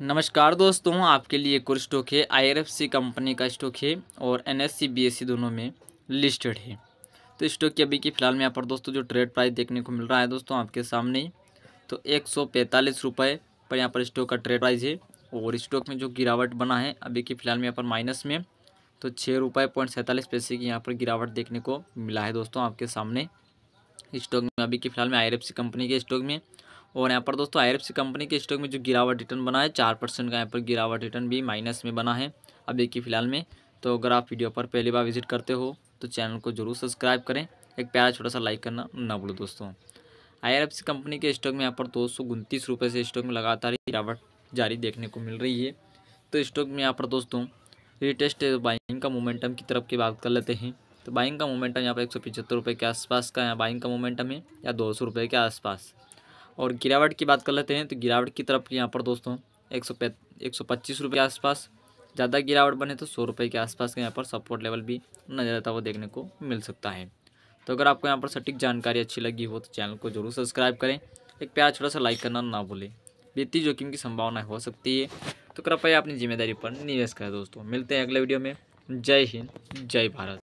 नमस्कार दोस्तों आपके लिए कुछ स्टॉक है आईआरएफसी कंपनी का स्टॉक है और एनएससी बीएससी दोनों में लिस्टेड है तो स्टॉक की अभी की फ़िलहाल में यहाँ पर दोस्तों जो ट्रेड प्राइस देखने को मिल रहा है दोस्तों आपके सामने तो एक सौ पैंतालीस रुपये पर यहाँ पर स्टॉक का ट्रेड प्राइस है और स्टॉक में जो गिरावट बना है अभी की फ़िलहाल में यहाँ पर माइनस में तो छः रुपये पॉइंट सैंतालीस पैसे की यहाँ पर गिरावट देखने को मिला है दोस्तों आपके सामने स्टॉक में अभी की फ़िलहाल में आई कंपनी के स्टॉक में और यहाँ पर दोस्तों आई कंपनी के स्टॉक में जो गिरावट रिटर्न बना है चार परसेंट का यहाँ पर गिरावट रिटर्न भी माइनस में बना है अब देखिए फिलहाल में तो अगर आप वीडियो पर पहली बार विजिट करते हो तो चैनल को जरूर सब्सक्राइब करें एक प्यारा छोटा सा लाइक करना ना भूलो दोस्तों आई कंपनी के स्टॉक में यहाँ पर दो सौ से स्टॉक में लगातार गिरावट जारी देखने को मिल रही है तो स्टॉक में यहाँ पर दोस्तों रिटेस्ट बाइंग का मोमेंटम की तरफ की बात कर लेते हैं तो बाइंग का मोमेंटम यहाँ पर एक सौ रुपये के आसपास का यहाँ बाइंग का मोमेंटम है या दो सौ रुपये के आसपास और गिरावट की बात कर लेते हैं तो गिरावट की तरफ यहाँ पर दोस्तों एक सौ पै एक सौ पच्चीस रुपये के आसपास ज़्यादा गिरावट बने तो सौ रुपये के आसपास का यहाँ पर सपोर्ट लेवल भी नज़र आता हुआ देखने को मिल सकता है तो अगर आपको यहाँ पर सटीक जानकारी अच्छी लगी हो तो चैनल को जरूर सब्सक्राइब करें एक प्यार छोटा सा लाइक करना ना भूलें वित्तीय जोखिम की संभावना हो सकती है तो कृपया अपनी जिम्मेदारी पर निवेश करें दोस्तों मिलते हैं अगले वीडियो में जय हिंद जय भारत